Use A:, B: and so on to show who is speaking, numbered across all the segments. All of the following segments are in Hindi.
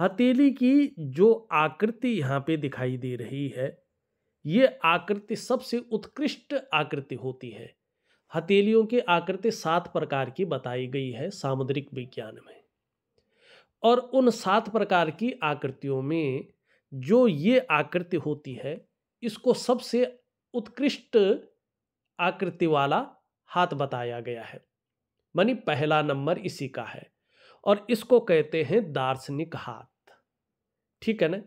A: हथेली की जो आकृति यहाँ पे दिखाई दे रही है ये आकृति सबसे उत्कृष्ट आकृति होती है हथेलियों की आकृति सात प्रकार की बताई गई है सामुद्रिक विज्ञान में और उन सात प्रकार की आकृतियों में जो ये आकृति होती है इसको सबसे उत्कृष्ट आकृति वाला हाथ बताया गया है मानी पहला नंबर इसी का है और इसको कहते हैं दार्शनिक हाथ ठीक है ना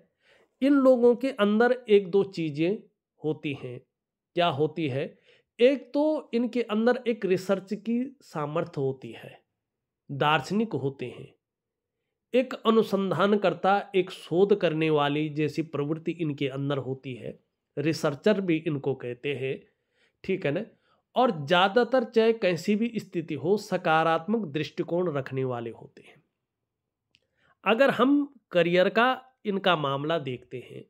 A: इन लोगों के अंदर एक दो चीज़ें होती हैं क्या होती है एक तो इनके अंदर एक रिसर्च की सामर्थ्य होती है दार्शनिक होते हैं एक अनुसंधानकर्ता एक शोध करने वाली जैसी प्रवृत्ति इनके अंदर होती है रिसर्चर भी इनको कहते हैं ठीक है ना और ज़्यादातर चाहे कैसी भी स्थिति हो सकारात्मक दृष्टिकोण रखने वाले होते हैं अगर हम करियर का इनका मामला देखते हैं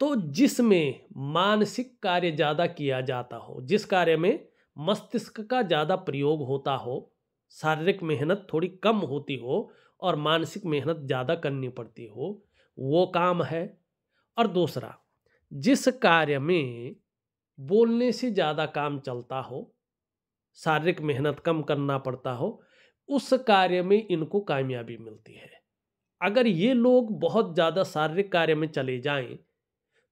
A: तो जिसमें मानसिक कार्य ज़्यादा किया जाता हो जिस कार्य में मस्तिष्क का ज़्यादा प्रयोग होता हो शारीरिक मेहनत थोड़ी कम होती हो और मानसिक मेहनत ज़्यादा करनी पड़ती हो वो काम है और दूसरा जिस कार्य में बोलने से ज़्यादा काम चलता हो शारीरिक मेहनत कम करना पड़ता हो उस कार्य में इनको कामयाबी मिलती है अगर ये लोग बहुत ज़्यादा शारीरिक कार्य में चले जाएं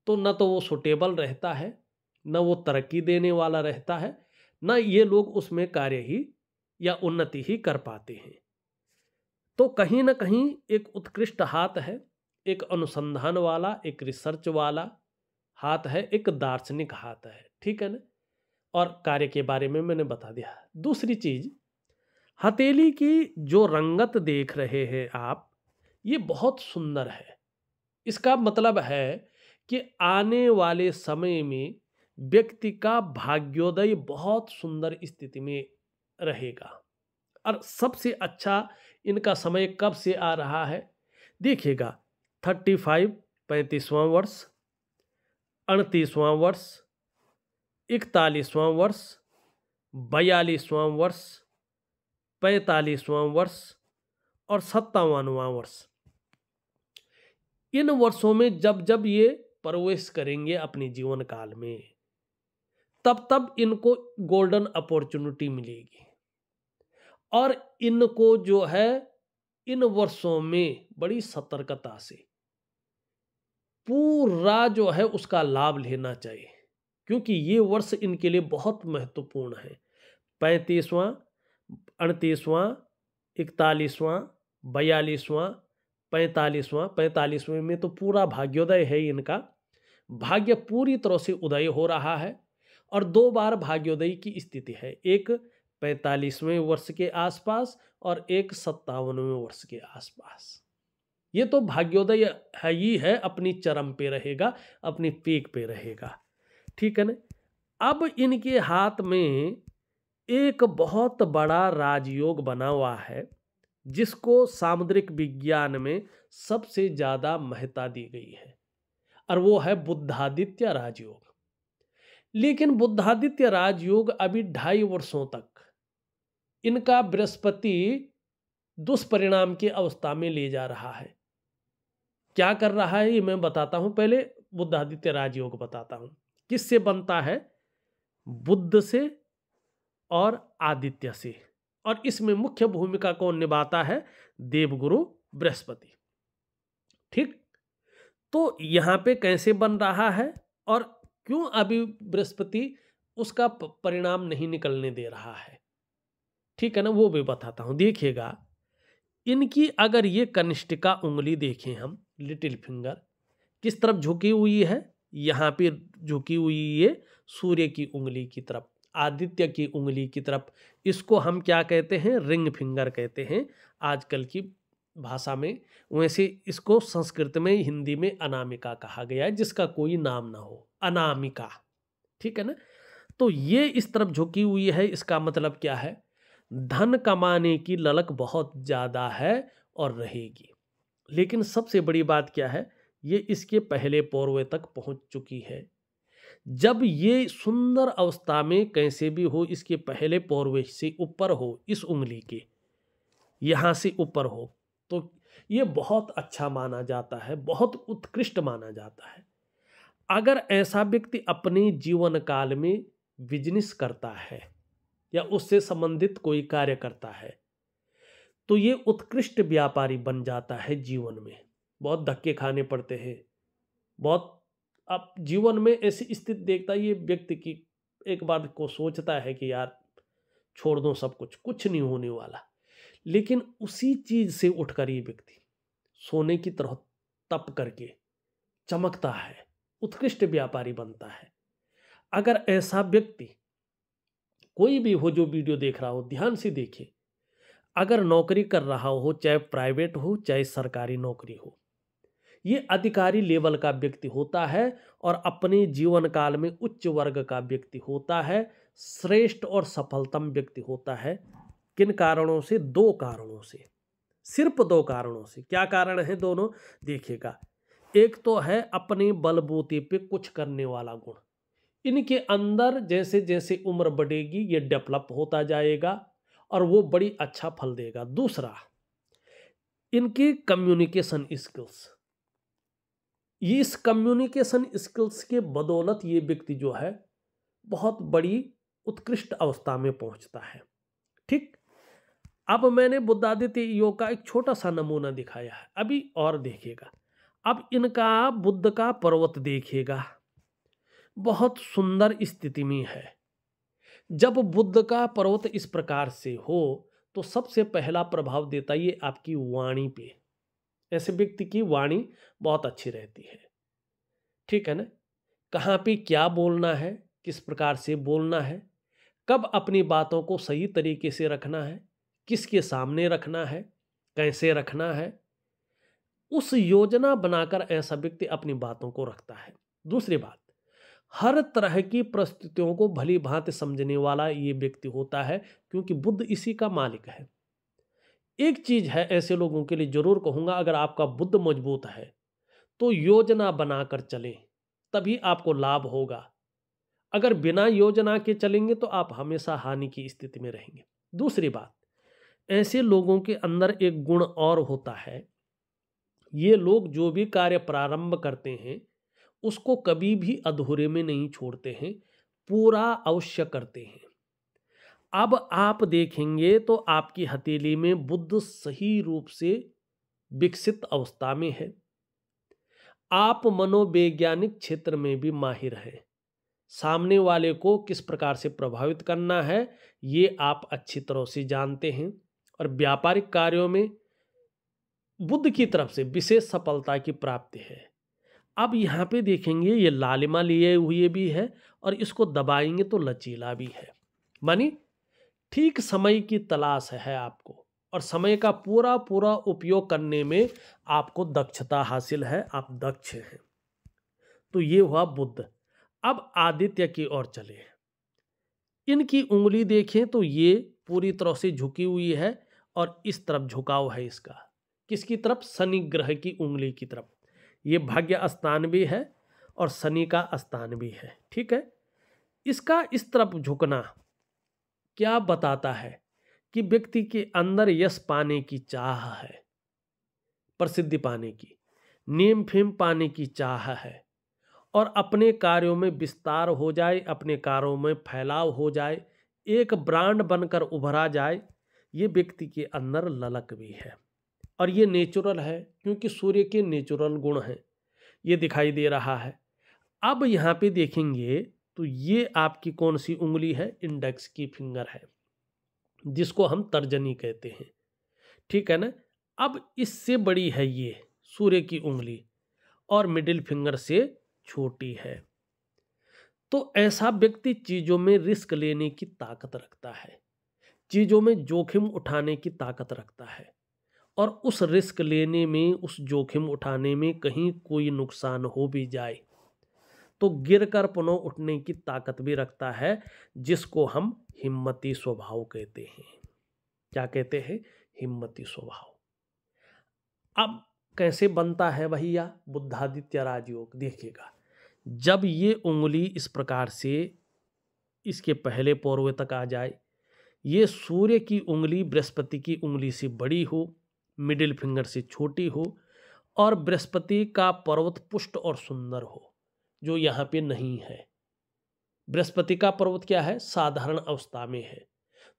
A: तो न तो वो सुटेबल रहता है न वो तरक्की देने वाला रहता है न ये लोग उसमें कार्य ही या उन्नति ही कर पाते हैं तो कहीं ना कहीं एक उत्कृष्ट हाथ है एक अनुसंधान वाला एक रिसर्च वाला हाथ है एक दार्शनिक हाथ है ठीक है ना और कार्य के बारे में मैंने बता दिया दूसरी चीज हथेली की जो रंगत देख रहे हैं आप ये बहुत सुंदर है इसका मतलब है कि आने वाले समय में व्यक्ति का भाग्योदय बहुत सुंदर स्थिति में रहेगा और सबसे अच्छा इनका समय कब से आ रहा है देखिएगा थर्टी फाइव पैंतीसवां वर्ष अड़तीसवां वर्ष इकतालीसवां वर्ष बयालीसवां वर्ष पैंतालीसवां वर्ष और सत्तावनवां वर्ष इन वर्षों में जब जब ये प्रवेश करेंगे अपने जीवन काल में तब तब इनको गोल्डन अपॉर्चुनिटी मिलेगी और इनको जो है इन वर्षों में बड़ी सतर्कता से पूरा जो है उसका लाभ लेना चाहिए क्योंकि ये वर्ष इनके लिए बहुत महत्वपूर्ण है पैंतीसवां अड़तीसवां इकतालीसवां बयालीसवां पैंतालीसवां पैंतालीसवें में तो पूरा भाग्योदय है इनका भाग्य पूरी तरह से उदय हो रहा है और दो बार भाग्योदय की स्थिति है एक पैंतालीसवें वर्ष के आसपास और एक सत्तावनवें वर्ष के आसपास ये तो भाग्योदय है ही है अपनी चरम पे रहेगा अपनी पेक पे रहेगा ठीक है ना अब इनके हाथ में एक बहुत बड़ा राजयोग बना हुआ है जिसको सामुद्रिक विज्ञान में सबसे ज़्यादा महत्ता दी गई है और वो है बुद्धादित्य राजयोग लेकिन बुद्धादित्य राजयोग अभी ढाई वर्षों तक इनका बृहस्पति दुष्परिणाम की अवस्था में ले जा रहा है क्या कर रहा है ये मैं बताता हूँ पहले बुद्धादित्य राजयोग बताता हूँ किससे बनता है बुद्ध से और आदित्य से और इसमें मुख्य भूमिका कौन निभाता है देवगुरु बृहस्पति ठीक तो यहाँ पे कैसे बन रहा है और क्यों अभी बृहस्पति उसका परिणाम नहीं निकलने दे रहा है ठीक है ना वो भी बताता हूँ देखिएगा इनकी अगर ये कनिष्ठिका उंगली देखें हम लिटिल फिंगर किस तरफ झुकी हुई है यहाँ पे झुकी हुई ये सूर्य की उंगली की तरफ आदित्य की उंगली की तरफ इसको हम क्या कहते हैं रिंग फिंगर कहते हैं आजकल की भाषा में वैसे इसको संस्कृत में हिंदी में अनामिका कहा गया है जिसका कोई नाम ना हो अनामिका ठीक है ना तो ये इस तरफ झुकी हुई है इसका मतलब क्या है धन कमाने की ललक बहुत ज़्यादा है और रहेगी लेकिन सबसे बड़ी बात क्या है ये इसके पहले पौर्व तक पहुंच चुकी है जब ये सुंदर अवस्था में कैसे भी हो इसके पहले पौरवे से ऊपर हो इस उंगली के यहाँ से ऊपर हो तो ये बहुत अच्छा माना जाता है बहुत उत्कृष्ट माना जाता है अगर ऐसा व्यक्ति अपने जीवन काल में बिजनेस करता है या उससे संबंधित कोई कार्य करता है तो ये उत्कृष्ट व्यापारी बन जाता है जीवन में बहुत धक्के खाने पड़ते हैं बहुत अब जीवन में ऐसी स्थिति देखता है ये व्यक्ति की एक बार को सोचता है कि यार छोड़ दो सब कुछ कुछ नहीं होने वाला लेकिन उसी चीज से उठकर ये व्यक्ति सोने की तरह तप करके चमकता है उत्कृष्ट व्यापारी बनता है अगर ऐसा व्यक्ति कोई भी हो जो वीडियो देख रहा हो ध्यान से देखे अगर नौकरी कर रहा हो चाहे प्राइवेट हो चाहे सरकारी नौकरी हो ये अधिकारी लेवल का व्यक्ति होता है और अपने जीवन काल में उच्च वर्ग का व्यक्ति होता है श्रेष्ठ और सफलतम व्यक्ति होता है किन कारणों से दो कारणों से सिर्फ दो कारणों से क्या कारण है दोनों देखिएगा एक तो है अपने बलबूते पे कुछ करने वाला गुण इनके अंदर जैसे जैसे उम्र बढ़ेगी ये डेवलप होता जाएगा और वो बड़ी अच्छा फल देगा दूसरा इनकी कम्युनिकेशन स्किल्स ये इस कम्युनिकेशन स्किल्स के बदौलत ये व्यक्ति जो है बहुत बड़ी उत्कृष्ट अवस्था में पहुंचता है ठीक अब मैंने बुद्धादित्य योग का एक छोटा सा नमूना दिखाया है अभी और देखिएगा अब इनका बुद्ध का पर्वत देखिएगा बहुत सुंदर स्थिति में है जब बुद्ध का पर्वत इस प्रकार से हो तो सबसे पहला प्रभाव देता ये आपकी वाणी पे ऐसे व्यक्ति की वाणी बहुत अच्छी रहती है ठीक है ना कहाँ पे क्या बोलना है किस प्रकार से बोलना है कब अपनी बातों को सही तरीके से रखना है किसके सामने रखना है कैसे रखना है उस योजना बनाकर ऐसा व्यक्ति अपनी बातों को रखता है दूसरी बात हर तरह की परिस्थितियों को भली भांति समझने वाला ये व्यक्ति होता है क्योंकि बुद्ध इसी का मालिक है एक चीज है ऐसे लोगों के लिए जरूर कहूँगा अगर आपका बुद्ध मजबूत है तो योजना बनाकर चलें तभी आपको लाभ होगा अगर बिना योजना के चलेंगे तो आप हमेशा हानि की स्थिति में रहेंगे दूसरी बात ऐसे लोगों के अंदर एक गुण और होता है ये लोग जो भी कार्य प्रारंभ करते हैं उसको कभी भी अधूरे में नहीं छोड़ते हैं पूरा अवश्य करते हैं अब आप देखेंगे तो आपकी हथेली में बुद्ध सही रूप से विकसित अवस्था में है आप मनोवैज्ञानिक क्षेत्र में भी माहिर हैं सामने वाले को किस प्रकार से प्रभावित करना है ये आप अच्छी तरह से जानते हैं और व्यापारिक कार्यों में बुद्ध की तरफ से विशेष सफलता की प्राप्ति है अब यहाँ पे देखेंगे ये लालिमा लिए हुए भी है और इसको दबाएंगे तो लचीला भी है मानी ठीक समय की तलाश है आपको और समय का पूरा पूरा उपयोग करने में आपको दक्षता हासिल है आप दक्ष हैं तो ये हुआ बुद्ध अब आदित्य की ओर चले इनकी उंगली देखें तो ये पूरी तरह से झुकी हुई है और इस तरफ झुकाव है इसका किसकी तरफ शनि ग्रह की उंगली की तरफ ये भाग्य स्थान भी है और शनि का स्थान भी है ठीक है इसका इस तरफ झुकना क्या बताता है कि व्यक्ति के अंदर यश पाने की चाह है प्रसिद्धि पाने की नेम फेम पाने की चाह है और अपने कार्यों में विस्तार हो जाए अपने कार्यों में फैलाव हो जाए एक ब्रांड बनकर उभरा जाए ये व्यक्ति के अंदर ललक भी है और ये नेचुरल है क्योंकि सूर्य के नेचुरल गुण हैं ये दिखाई दे रहा है अब यहाँ पे देखेंगे तो ये आपकी कौन सी उंगली है इंडेक्स की फिंगर है जिसको हम तर्जनी कहते हैं ठीक है ना अब इससे बड़ी है ये सूर्य की उंगली और मिडिल फिंगर से छोटी है तो ऐसा व्यक्ति चीज़ों में रिस्क लेने की ताकत रखता है चीज़ों में जोखिम उठाने की ताकत रखता है और उस रिस्क लेने में उस जोखिम उठाने में कहीं कोई नुकसान हो भी जाए तो गिर कर पुनः उठने की ताकत भी रखता है जिसको हम हिम्मती स्वभाव कहते हैं क्या कहते हैं हिम्मती स्वभाव अब कैसे बनता है भैया बुद्धादित्य राजयोग देखिएगा जब ये उंगली इस प्रकार से इसके पहले पौर्वे तक आ जाए ये सूर्य की उंगली बृहस्पति की उंगली से बड़ी हो मिडिल फिंगर से छोटी हो और बृहस्पति का पर्वत पुष्ट और सुंदर हो जो यहाँ पे नहीं है बृहस्पति का पर्वत क्या है साधारण अवस्था में है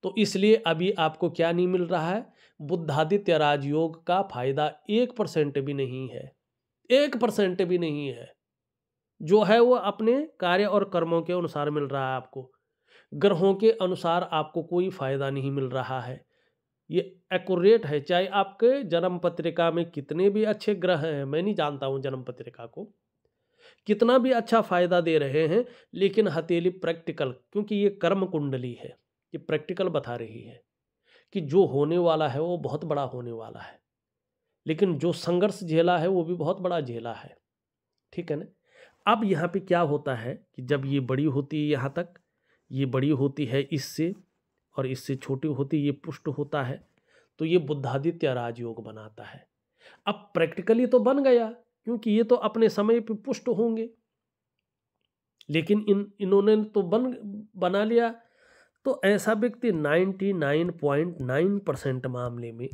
A: तो इसलिए अभी आपको क्या नहीं मिल रहा है बुद्धादित्य राजयोग का फायदा एक परसेंट भी नहीं है एक परसेंट भी नहीं है जो है वो अपने कार्य और कर्मों के अनुसार मिल रहा है आपको ग्रहों के अनुसार आपको कोई फायदा नहीं मिल रहा है ये एकट है चाहे आपके जन्म पत्रिका में कितने भी अच्छे ग्रह हैं मैं नहीं जानता हूँ जन्म पत्रिका को कितना भी अच्छा फायदा दे रहे हैं लेकिन हथेली प्रैक्टिकल क्योंकि ये कर्म कुंडली है ये प्रैक्टिकल बता रही है कि जो होने वाला है वो बहुत बड़ा होने वाला है लेकिन जो संघर्ष झेला है वो भी बहुत बड़ा झेला है ठीक है ना अब यहाँ पे क्या होता है कि जब ये बड़ी होती है यहाँ तक ये बड़ी होती है इससे और इससे छोटी होती ये पुष्ट होता है तो ये बुद्धादित्य राजयोग बनाता है अब प्रैक्टिकली तो बन गया क्योंकि ये तो अपने समय पर पुष्ट होंगे लेकिन इन इन्होंने तो बन बना लिया तो ऐसा व्यक्ति 99.9 परसेंट मामले में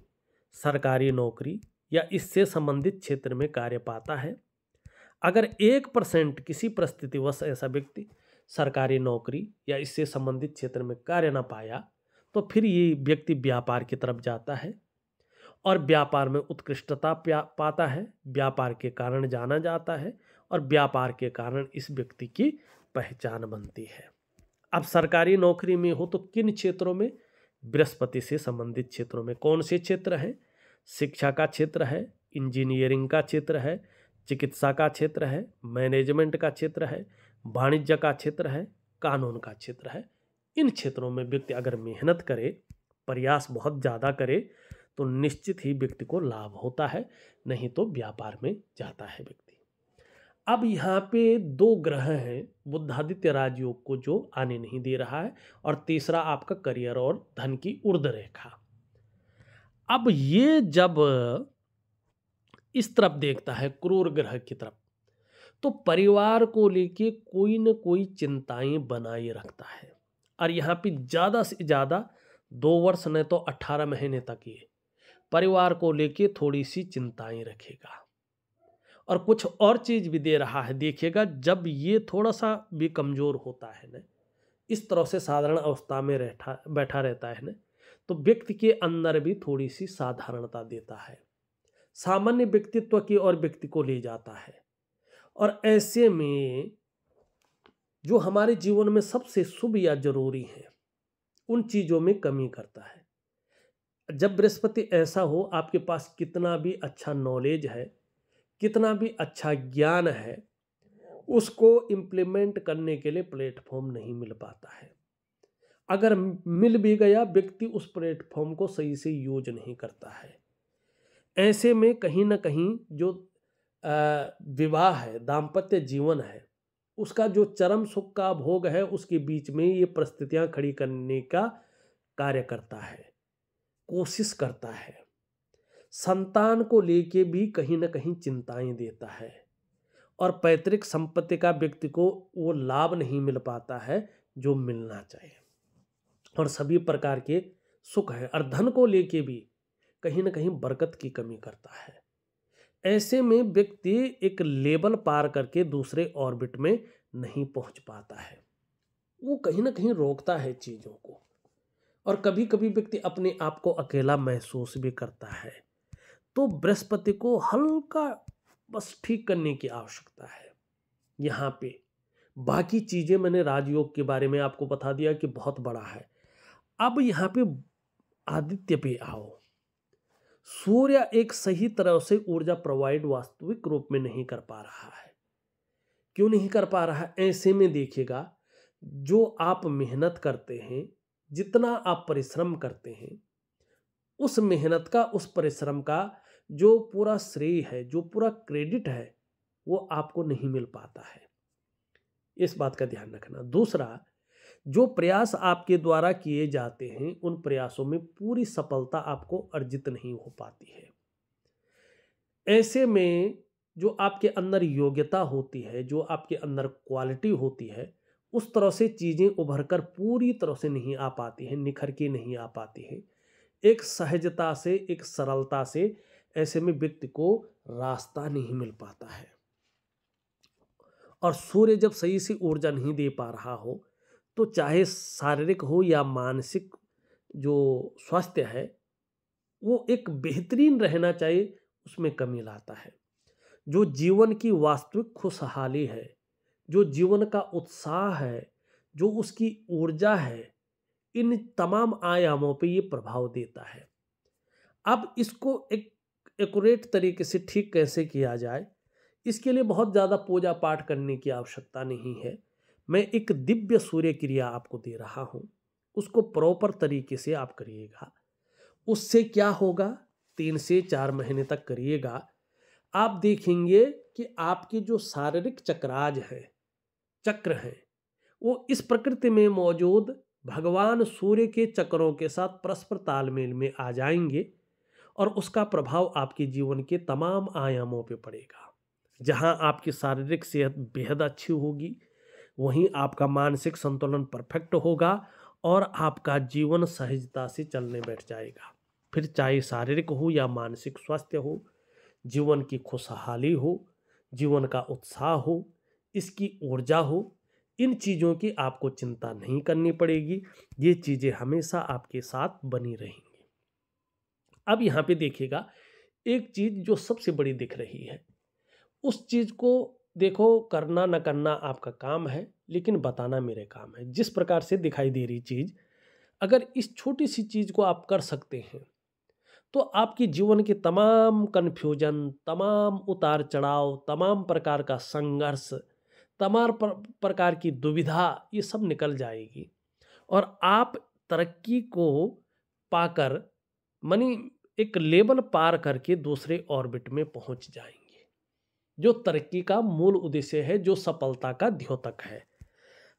A: सरकारी नौकरी या इससे संबंधित क्षेत्र में कार्य पाता है अगर एक परसेंट किसी परिस्थितिवश ऐसा व्यक्ति सरकारी नौकरी या इससे संबंधित क्षेत्र में कार्य ना पाया तो फिर ये व्यक्ति व्यापार की तरफ जाता है और व्यापार में उत्कृष्टता पाता है व्यापार के कारण जाना जाता है और व्यापार के कारण इस व्यक्ति की पहचान बनती है अब सरकारी नौकरी में हो तो किन क्षेत्रों में बृहस्पति से संबंधित क्षेत्रों में कौन से क्षेत्र हैं शिक्षा का क्षेत्र है इंजीनियरिंग का क्षेत्र है चिकित्सा का क्षेत्र है मैनेजमेंट का क्षेत्र है वाणिज्य का क्षेत्र है कानून का क्षेत्र है इन क्षेत्रों में व्यक्ति अगर मेहनत करे प्रयास बहुत ज़्यादा करे तो निश्चित ही व्यक्ति को लाभ होता है नहीं तो व्यापार में जाता है व्यक्ति अब यहाँ पे दो ग्रह हैं बुद्धादित्य राजयोग को जो आने नहीं दे रहा है और तीसरा आपका करियर और धन की उर्द रेखा अब ये जब इस तरफ देखता है क्रूर ग्रह की तरफ तो परिवार को लेके कोई न कोई चिंताएं बनाए रखता है और यहाँ पे ज़्यादा से ज़्यादा दो वर्ष नहीं तो अट्ठारह महीने तक ये परिवार को लेके थोड़ी सी चिंताएं रखेगा और कुछ और चीज़ भी दे रहा है देखिएगा जब ये थोड़ा सा भी कमज़ोर होता है न इस तरह से साधारण अवस्था में रहता बैठा रहता है न तो व्यक्ति के अंदर भी थोड़ी सी साधारणता देता है सामान्य व्यक्तित्व की ओर व्यक्ति को ले जाता है और ऐसे में जो हमारे जीवन में सबसे शुभ या जरूरी हैं उन चीज़ों में कमी करता है जब बृहस्पति ऐसा हो आपके पास कितना भी अच्छा नॉलेज है कितना भी अच्छा ज्ञान है उसको इम्प्लीमेंट करने के लिए प्लेटफॉर्म नहीं मिल पाता है अगर मिल भी गया व्यक्ति उस प्लेटफॉर्म को सही से यूज नहीं करता है ऐसे में कहीं ना कहीं जो विवाह है दाम्पत्य जीवन है उसका जो चरम सुख का भोग है उसके बीच में ये परिस्थितियाँ खड़ी करने का कार्य करता है कोशिश करता है संतान को लेके भी कहीं ना कहीं चिंताएं देता है और पैतृक संपत्ति का व्यक्ति को वो लाभ नहीं मिल पाता है जो मिलना चाहिए और सभी प्रकार के सुख है और धन को लेके भी कहीं ना कहीं बरकत की कमी करता है ऐसे में व्यक्ति एक लेवल पार करके दूसरे ऑर्बिट में नहीं पहुंच पाता है वो कहीं ना कहीं रोकता है चीज़ों को और कभी कभी व्यक्ति अपने आप को अकेला महसूस भी करता है तो बृहस्पति को हल्का बस ठीक करने की आवश्यकता है यहाँ पे बाकी चीज़ें मैंने राजयोग के बारे में आपको बता दिया कि बहुत बड़ा है अब यहाँ पे आदित्य पे आओ सूर्य एक सही तरह से ऊर्जा प्रोवाइड वास्तविक रूप में नहीं कर पा रहा है क्यों नहीं कर पा रहा है ऐसे में देखिएगा जो आप मेहनत करते हैं जितना आप परिश्रम करते हैं उस मेहनत का उस परिश्रम का जो पूरा श्रेय है जो पूरा क्रेडिट है वो आपको नहीं मिल पाता है इस बात का ध्यान रखना दूसरा जो प्रयास आपके द्वारा किए जाते हैं उन प्रयासों में पूरी सफलता आपको अर्जित नहीं हो पाती है ऐसे में जो आपके अंदर योग्यता होती है जो आपके अंदर क्वालिटी होती है उस तरह से चीज़ें उभर कर पूरी तरह से नहीं आ पाती हैं निखर के नहीं आ पाती हैं एक सहजता से एक सरलता से ऐसे में व्यक्ति को रास्ता नहीं मिल पाता है और सूर्य जब सही से ऊर्जा नहीं दे पा रहा हो तो चाहे शारीरिक हो या मानसिक जो स्वास्थ्य है वो एक बेहतरीन रहना चाहिए उसमें कमी लाता है जो जीवन की वास्तविक खुशहाली है जो जीवन का उत्साह है जो उसकी ऊर्जा है इन तमाम आयामों पे ये प्रभाव देता है अब इसको एक एकट तरीके से ठीक कैसे किया जाए इसके लिए बहुत ज़्यादा पूजा पाठ करने की आवश्यकता नहीं है मैं एक दिव्य सूर्य क्रिया आपको दे रहा हूँ उसको प्रॉपर तरीके से आप करिएगा उससे क्या होगा तीन से चार महीने तक करिएगा आप देखेंगे कि आपके जो शारीरिक चक्राज हैं चक्र हैं वो इस प्रकृति में मौजूद भगवान सूर्य के चक्रों के साथ परस्पर तालमेल में आ जाएंगे और उसका प्रभाव आपके जीवन के तमाम आयामों पे पड़ेगा जहाँ आपकी शारीरिक सेहत बेहद अच्छी होगी वहीं आपका मानसिक संतुलन परफेक्ट होगा और आपका जीवन सहजता से चलने बैठ जाएगा फिर चाहे शारीरिक हो या मानसिक स्वास्थ्य हो जीवन की खुशहाली हो जीवन का उत्साह हो इसकी ऊर्जा हो इन चीज़ों की आपको चिंता नहीं करनी पड़ेगी ये चीज़ें हमेशा आपके साथ बनी रहेंगी अब यहाँ पे देखिएगा एक चीज़ जो सबसे बड़ी दिख रही है उस चीज़ को देखो करना न करना आपका काम है लेकिन बताना मेरे काम है जिस प्रकार से दिखाई दे रही चीज़ अगर इस छोटी सी चीज़ को आप कर सकते हैं तो आपके जीवन के तमाम कन्फ्यूजन तमाम उतार चढ़ाव तमाम प्रकार का संघर्ष तमाम प्रकार की दुविधा ये सब निकल जाएगी और आप तरक्की को पाकर मनी एक लेवल पार करके दूसरे ऑर्बिट में पहुंच जाएंगे जो तरक्की का मूल उद्देश्य है जो सफलता का द्योतक है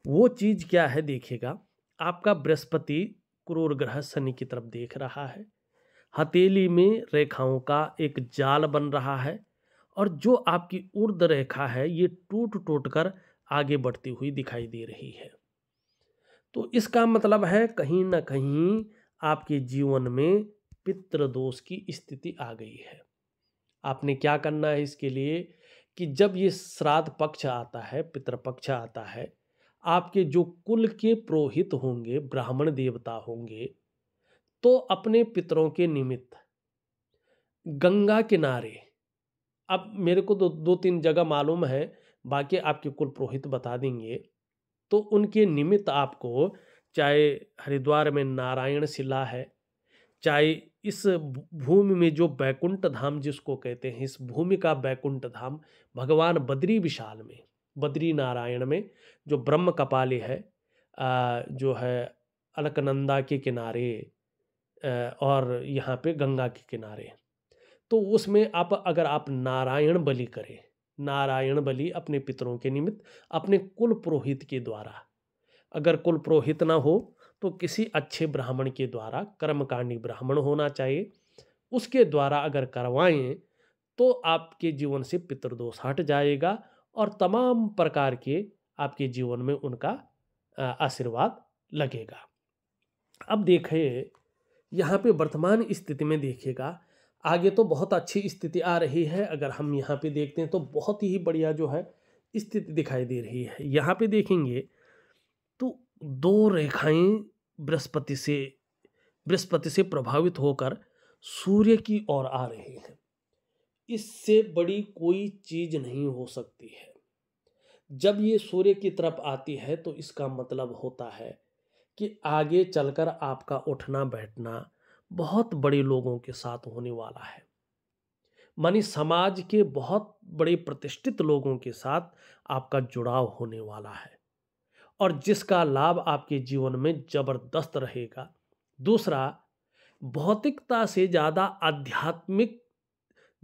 A: वो चीज़ क्या है देखिएगा आपका बृहस्पति क्रूर ग्रह शनि की तरफ देख रहा है हथेली में रेखाओं का एक जाल बन रहा है और जो आपकी उर्द रेखा है ये टूट टूट कर आगे बढ़ती हुई दिखाई दे रही है तो इसका मतलब है कहीं ना कहीं आपके जीवन में पितृदोष की स्थिति आ गई है आपने क्या करना है इसके लिए कि जब ये श्राद्ध पक्ष आता है पितृपक्ष आता है आपके जो कुल के पुरोहित होंगे ब्राह्मण देवता होंगे तो अपने पितरों के निमित्त गंगा किनारे अब मेरे को दो दो तीन जगह मालूम है बाकी आपके कुल पुरोहित बता देंगे तो उनके निमित्त आपको चाहे हरिद्वार में नारायण शिला है चाहे इस भूमि में जो बैकुंठ धाम जिसको कहते हैं इस भूमि का बैकुंठ धाम भगवान बद्री विशाल में बद्री नारायण में जो ब्रह्म कपाली है जो है अलकनंदा के किनारे और यहाँ पे गंगा के किनारे तो उसमें आप अगर आप नारायण बलि करें नारायण बलि अपने पितरों के निमित्त अपने कुल पुरोहित के द्वारा अगर कुल पुरोहित ना हो तो किसी अच्छे ब्राह्मण के द्वारा कर्मकांडी ब्राह्मण होना चाहिए उसके द्वारा अगर करवाएं तो आपके जीवन से पितृदोष हट जाएगा और तमाम प्रकार के आपके जीवन में उनका आशीर्वाद लगेगा अब देखें यहाँ पे वर्तमान स्थिति में देखिएगा आगे तो बहुत अच्छी स्थिति आ रही है अगर हम यहाँ पे देखते हैं तो बहुत ही बढ़िया जो है स्थिति दिखाई दे रही है यहाँ पे देखेंगे तो दो रेखाएं बृहस्पति से बृहस्पति से प्रभावित होकर सूर्य की ओर आ रहे हैं इससे बड़ी कोई चीज नहीं हो सकती है जब ये सूर्य की तरफ आती है तो इसका मतलब होता है कि आगे चलकर आपका उठना बैठना बहुत बड़े लोगों के साथ होने वाला है मानी समाज के बहुत बड़े प्रतिष्ठित लोगों के साथ आपका जुड़ाव होने वाला है और जिसका लाभ आपके जीवन में जबरदस्त रहेगा दूसरा भौतिकता से ज़्यादा आध्यात्मिक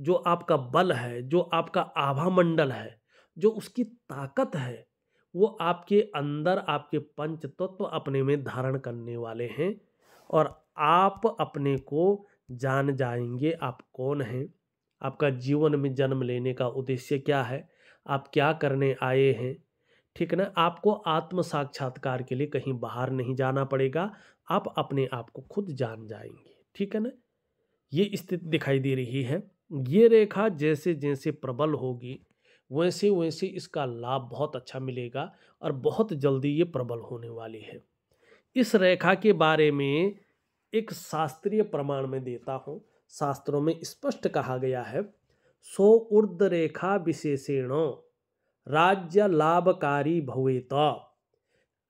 A: जो आपका बल है जो आपका आभा मंडल है जो उसकी ताकत है वो आपके अंदर आपके पंच तत्व अपने में धारण करने वाले हैं और आप अपने को जान जाएंगे आप कौन हैं आपका जीवन में जन्म लेने का उद्देश्य क्या है आप क्या करने आए हैं ठीक है ना आपको आत्म साक्षात्कार के लिए कहीं बाहर नहीं जाना पड़ेगा आप अपने आप को खुद जान जाएंगे ठीक है ना ये स्थिति दिखाई दे रही है ये रेखा जैसे जैसे प्रबल होगी वैसे वैसे इसका लाभ बहुत अच्छा मिलेगा और बहुत जल्दी ये प्रबल होने वाली है इस रेखा के बारे में एक शास्त्रीय प्रमाण में देता हूँ शास्त्रों में स्पष्ट कहा गया है सो ऊर्द रेखा विशेषणों राज्य लाभकारी भवेत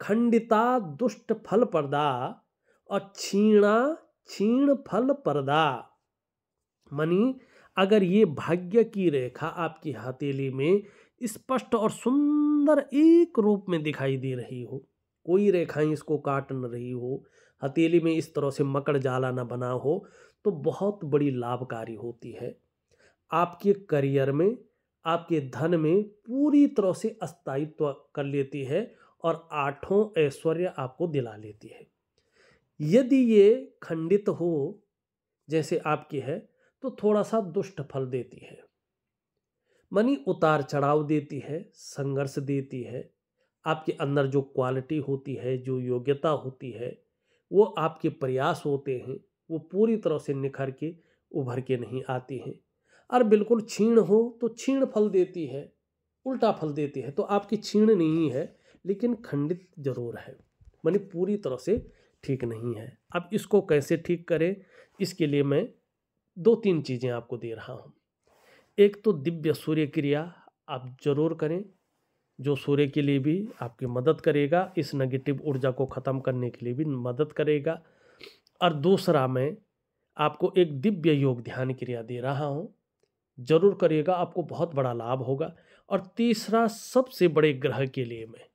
A: खंडिता दुष्ट फल प्रदा और छीणा क्षीण फल प्रदा मनी अगर ये भाग्य की रेखा आपकी हथेली में स्पष्ट और सुंदर एक रूप में दिखाई दे रही हो कोई रेखाएं इसको काट न रही हो हथेली में इस तरह से मकड़ जाला न बना हो तो बहुत बड़ी लाभकारी होती है आपके करियर में आपके धन में पूरी तरह से अस्थायित्व कर लेती है और आठों ऐश्वर्य आपको दिला लेती है यदि ये खंडित हो जैसे आपकी है तो थोड़ा सा दुष्ट फल देती है मनी उतार चढ़ाव देती है संघर्ष देती है आपके अंदर जो क्वालिटी होती है जो योग्यता होती है वो आपके प्रयास होते हैं वो पूरी तरह से निखर के उभर के नहीं आती हैं और बिल्कुल छीण हो तो छीण फल देती है उल्टा फल देती है तो आपकी छीण नहीं है लेकिन खंडित जरूर है मानी पूरी तरह से ठीक नहीं है अब इसको कैसे ठीक करें इसके लिए मैं दो तीन चीज़ें आपको दे रहा हूँ एक तो दिव्य सूर्य क्रिया आप जरूर करें जो सूर्य के लिए भी आपकी मदद करेगा इस नेगेटिव ऊर्जा को ख़त्म करने के लिए भी मदद करेगा और दूसरा मैं आपको एक दिव्य योग ध्यान क्रिया दे रहा हूँ ज़रूर करिएगा आपको बहुत बड़ा लाभ होगा और तीसरा सबसे बड़े ग्रह के लिए मैं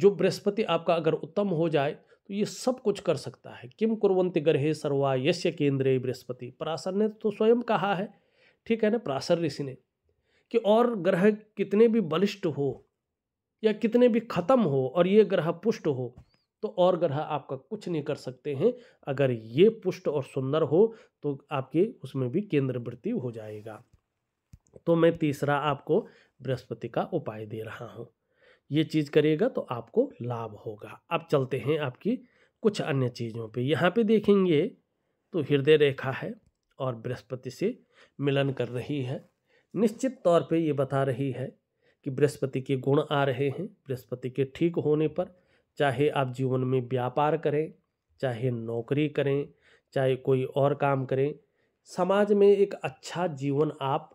A: जो बृहस्पति आपका अगर उत्तम हो जाए तो ये सब कुछ कर सकता है किम कुरवंती ग्रहे सर्वा यश्य केंद्रे बृहस्पति पराशर ने तो स्वयं कहा है ठीक है ना पराशर ऋषि ने कि और ग्रह कितने भी बलिष्ठ हो या कितने भी खत्म हो और ये ग्रह पुष्ट हो तो और ग्रह आपका कुछ नहीं कर सकते हैं अगर ये पुष्ट और सुंदर हो तो आपके उसमें भी केंद्र वृत्ति हो जाएगा तो मैं तीसरा आपको बृहस्पति का उपाय दे रहा हूँ ये चीज़ करिएगा तो आपको लाभ होगा अब चलते हैं आपकी कुछ अन्य चीज़ों पे यहाँ पे देखेंगे तो हृदय रेखा है और बृहस्पति से मिलन कर रही है निश्चित तौर पे ये बता रही है कि बृहस्पति के गुण आ रहे हैं बृहस्पति के ठीक होने पर चाहे आप जीवन में व्यापार करें चाहे नौकरी करें चाहे कोई और काम करें समाज में एक अच्छा जीवन आप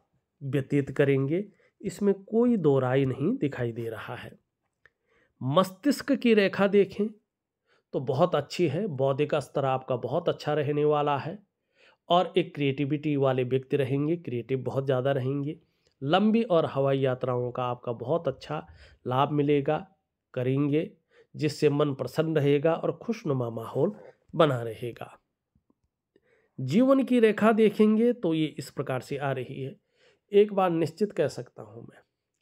A: व्यतीत करेंगे इसमें कोई दो राय नहीं दिखाई दे रहा है मस्तिष्क की रेखा देखें तो बहुत अच्छी है बौद्धिक स्तर आपका बहुत अच्छा रहने वाला है और एक क्रिएटिविटी वाले व्यक्ति रहेंगे क्रिएटिव बहुत ज़्यादा रहेंगे लंबी और हवाई यात्राओं का आपका बहुत अच्छा लाभ मिलेगा करेंगे जिससे मन प्रसन्न रहेगा और खुशनुमा माहौल बना रहेगा जीवन की रेखा देखेंगे तो ये इस प्रकार से आ रही है एक बार निश्चित कह सकता हूँ मैं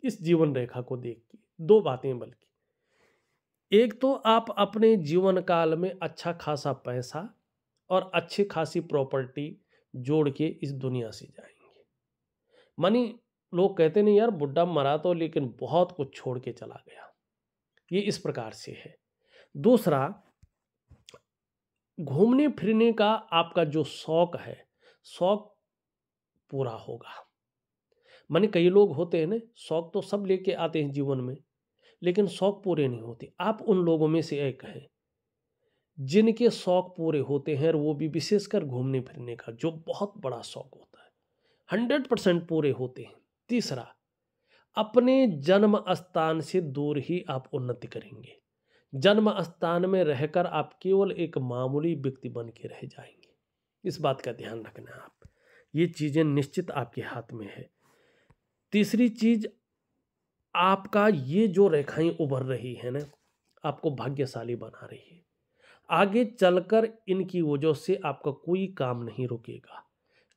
A: इस जीवन रेखा को देख के दो बातें बल्कि एक तो आप अपने जीवन काल में अच्छा खासा पैसा और अच्छी खासी प्रॉपर्टी जोड़ के इस दुनिया से जाएंगे मनी लोग कहते नहीं यार बुढ़ा मरा तो लेकिन बहुत कुछ छोड़ के चला गया ये इस प्रकार से है दूसरा घूमने फिरने का आपका जो शौक है शौक पूरा होगा मान कई लोग होते हैं ना शौक तो सब लेके आते हैं जीवन में लेकिन शौक पूरे नहीं होते आप उन लोगों में से एक हैं जिनके शौक पूरे होते हैं और वो भी विशेषकर घूमने फिरने का जो बहुत बड़ा शौक होता है हंड्रेड परसेंट पूरे होते हैं तीसरा अपने जन्म स्थान से दूर ही आप उन्नति करेंगे जन्म स्थान में रहकर आप केवल एक मामूली व्यक्ति बन के रह जाएंगे इस बात का ध्यान रखना आप ये चीज़ें निश्चित आपके हाथ में है तीसरी चीज आपका ये जो रेखाएं उभर रही है ना आपको भाग्यशाली बना रही है आगे चलकर इनकी वजह से आपका कोई काम नहीं रुकेगा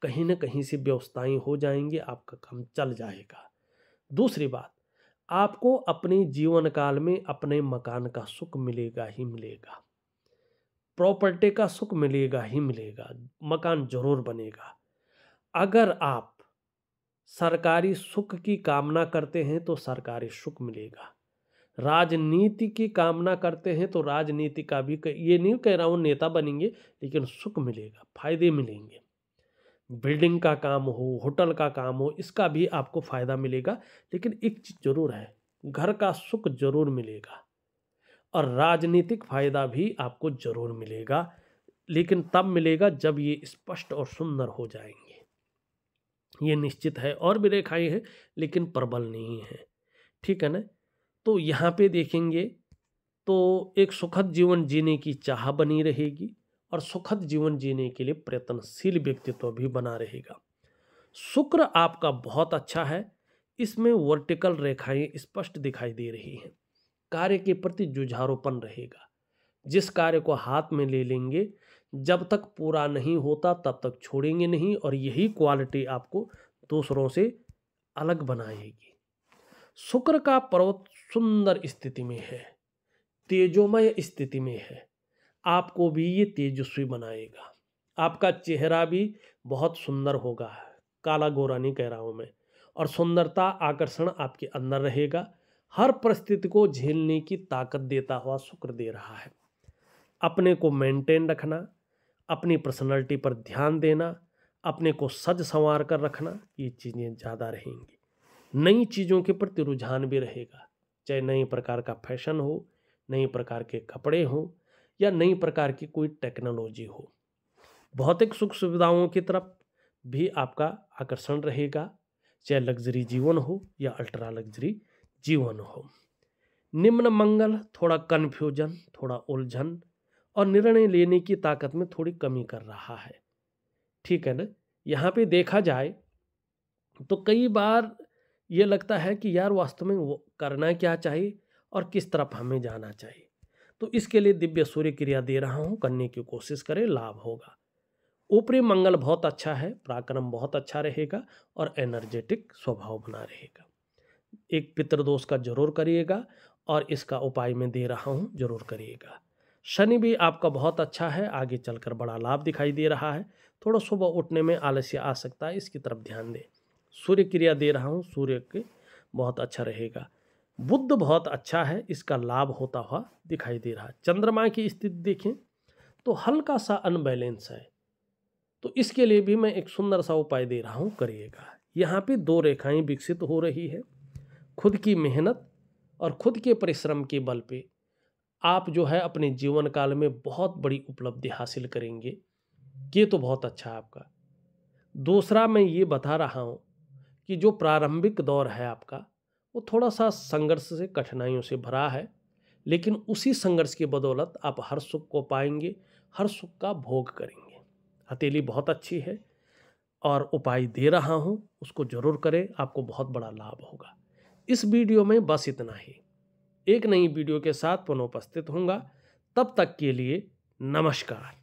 A: कहीं ना कहीं से व्यवस्थाएं हो जाएंगे आपका काम चल जाएगा दूसरी बात आपको अपने जीवन काल में अपने मकान का सुख मिलेगा ही मिलेगा प्रॉपर्टी का सुख मिलेगा ही मिलेगा मकान जरूर बनेगा अगर आप सरकारी सुख की कामना करते हैं तो सरकारी सुख मिलेगा राजनीति की कामना करते हैं तो राजनीति का भी ये नहीं कह रहा हूँ नेता बनेंगे लेकिन सुख मिलेगा फायदे मिलेंगे बिल्डिंग का काम हो होटल का काम हो इसका भी आपको फ़ायदा मिलेगा लेकिन एक चीज़ ज़रूर है घर का सुख ज़रूर मिलेगा और राजनीतिक फ़ायदा भी आपको ज़रूर मिलेगा लेकिन तब मिलेगा जब ये स्पष्ट और सुंदर हो जाएंगे ये निश्चित है और भी रेखाएं हैं लेकिन प्रबल नहीं है ठीक है ना तो यहाँ पे देखेंगे तो एक सुखद जीवन जीने की चाह बनी रहेगी और सुखद जीवन जीने के लिए प्रयत्नशील व्यक्तित्व भी बना रहेगा शुक्र आपका बहुत अच्छा है इसमें वर्टिकल रेखाएं स्पष्ट दिखाई दे रही हैं कार्य के प्रति जुझारोपन रहेगा जिस कार्य को हाथ में ले लेंगे जब तक पूरा नहीं होता तब तक छोड़ेंगे नहीं और यही क्वालिटी आपको दूसरों से अलग बनाएगी शुक्र का पर्वत सुंदर स्थिति में है तेजोमय स्थिति में है आपको भी ये तेजस्वी बनाएगा आपका चेहरा भी बहुत सुंदर होगा काला गोरा नहीं कह रहा हूँ मैं और सुंदरता आकर्षण आपके अंदर रहेगा हर परिस्थिति को झेलने की ताकत देता हुआ शुक्र दे रहा है अपने को मेंटेन रखना अपनी पर्सनैलिटी पर ध्यान देना अपने को सज संवार कर रखना ये चीज़ें ज़्यादा रहेंगी नई चीज़ों के प्रति रुझान भी रहेगा चाहे नई प्रकार का फैशन हो नई प्रकार के कपड़े हों या नई प्रकार की कोई टेक्नोलॉजी हो भौतिक सुख सुविधाओं की तरफ भी आपका आकर्षण रहेगा चाहे लग्जरी जीवन हो या अल्ट्रा लग्जरी जीवन हो निम्न मंगल थोड़ा कन्फ्यूजन थोड़ा उलझन और निर्णय लेने की ताकत में थोड़ी कमी कर रहा है ठीक है ना यहाँ पे देखा जाए तो कई बार ये लगता है कि यार वास्तव में वो करना क्या चाहिए और किस तरफ हमें जाना चाहिए तो इसके लिए दिव्य सूर्य क्रिया दे रहा हूँ करने की कोशिश करें लाभ होगा ऊपरी मंगल बहुत अच्छा है पराक्रम बहुत अच्छा रहेगा और एनर्जेटिक स्वभाव बना रहेगा एक पितृदोष का जरूर करिएगा और इसका उपाय मैं दे रहा हूँ जरूर करिएगा शनि भी आपका बहुत अच्छा है आगे चलकर बड़ा लाभ दिखाई दे रहा है थोड़ा सुबह उठने में आलस्य आ सकता है इसकी तरफ ध्यान दें सूर्य क्रिया दे रहा हूँ सूर्य के बहुत अच्छा रहेगा बुद्ध बहुत अच्छा है इसका लाभ होता हुआ दिखाई दे रहा है चंद्रमा की स्थिति देखें तो हल्का सा अनबैलेंस है तो इसके लिए भी मैं एक सुंदर सा उपाय दे रहा हूँ करिएगा यहाँ पे दो रेखाएं विकसित हो रही है खुद की मेहनत और खुद के परिश्रम के बल पे आप जो है अपने जीवन काल में बहुत बड़ी उपलब्धि हासिल करेंगे ये तो बहुत अच्छा आपका दूसरा मैं ये बता रहा हूँ कि जो प्रारंभिक दौर है आपका वो थोड़ा सा संघर्ष से कठिनाइयों से भरा है लेकिन उसी संघर्ष की बदौलत आप हर सुख को पाएंगे हर सुख का भोग करेंगे हथेली बहुत अच्छी है और उपाय दे रहा हूँ उसको ज़रूर करें आपको बहुत बड़ा लाभ होगा इस वीडियो में बस इतना ही एक नई वीडियो के साथ पुनः उपस्थित होंगे तब तक के लिए नमस्कार